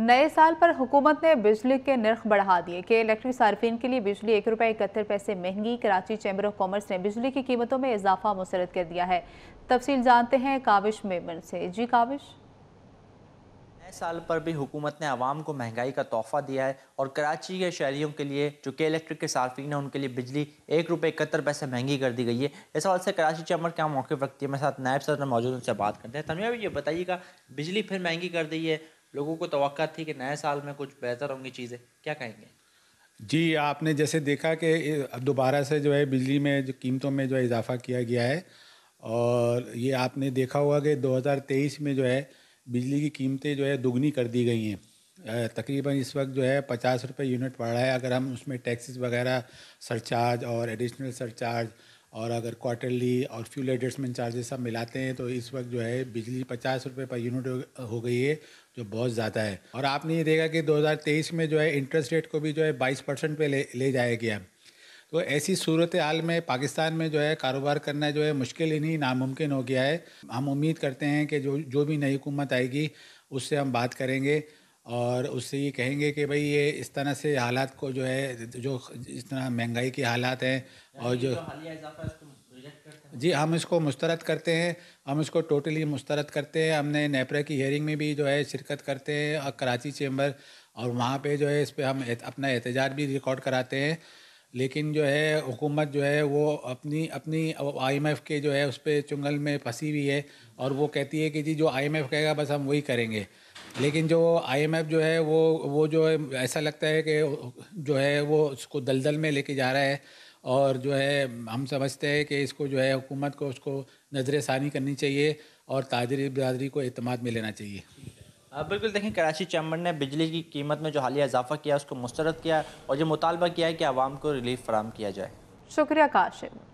नए साल पर हुकूमत ने बिजली के नर्ख बढ़ा दिए कि इलेक्ट्रिक सार्फिन के लिए बिजली एक रुपये इकहत्तर पैसे महंगी कराची चैम्बर ऑफ कॉमर्स ने बिजली की कीमतों में इजाफा मुसरद कर दिया है तफसील जानते हैं काविश मेमन से जी काविश नए साल पर भी हुकूमत ने आवाम को महंगाई का तोहफा दिया है और कराची के शहरीों के लिए जो कि इलेक्ट्रिक के सार्फिन है उनके लिए बिजली एक रुपये इकहत्तर पैसे महंगी कर दी गई है इस हाल से कराची चैम्बर क्या मौके रखती है मेरे साथ नायब सदर मौजूद उनसे बात करते हैं तमिया ये बताइएगा बिजली फिर महंगी कर दी है लोगों को तो थी कि नए साल में कुछ बेहतर होंगी चीज़ें क्या कहेंगे जी आपने जैसे देखा कि दोबारा से जो है बिजली में जो कीमतों में जो है इजाफा किया गया है और ये आपने देखा होगा कि 2023 में जो है बिजली की कीमतें जो है दुगनी कर दी गई हैं तकरीबन इस वक्त जो है पचास रुपये यूनिट पड़ रहा है अगर हम उसमें टैक्सेस वगैरह सरचार्ज और एडिशनल सरचार्ज और अगर क्वार्टरली और फ्यूल एडजस्टमेंट चार्जेस सब मिलाते हैं तो इस वक्त जो है बिजली पचास रुपये पर यूनिट हो गई है जो बहुत ज़्यादा है और आपने ये देखा कि 2023 में जो है इंटरेस्ट रेट को भी जो है 22 परसेंट पर ले ले जाया गया तो ऐसी सूरत हाल में पाकिस्तान में जो है कारोबार करना जो है मुश्किल ही नहीं नामुमकिन हो गया है हम उम्मीद करते हैं कि जो जो भी नई हुकूमत आएगी उससे हम बात करेंगे और उससे ये कहेंगे कि भाई ये इस तरह से हालात को जो है जो इस तरह महंगाई के हालात हैं और जो जी हम इसको मुस्तरद करते हैं हम इसको टोटली मुस्तरद करते हैं हमने नेपरा की हियरिंग में भी जो है शिरकत करते हैं और कराची चैम्बर और वहाँ पे जो है इस पर हम अपना एहतजाज भी रिकॉर्ड कराते हैं लेकिन जो है हुकूमत जो है वो अपनी अपनी आईएमएफ के जो है उस पर चुंगल में फंसी हुई है और वो कहती है कि जी जो आईएमएफ कहेगा बस हम वही करेंगे लेकिन जो आईएमएफ जो है वो वो जो है ऐसा लगता है कि जो है वो उसको दलदल में लेके जा रहा है और जो है हम समझते हैं कि इसको जो है हुकूमत को उसको नजर षानी करनी चाहिए और ताजरी बरदरी को अतमाद में लेना चाहिए आप बिल्कुल देखें कराची चैम्बर ने बिजली की कीमत में जो हालिया इजाफा किया उसको मुस्रद किया और ये मुतालबा किया है कि आवाम को रिलीफ फराम किया जाए शुक्रिया काशिम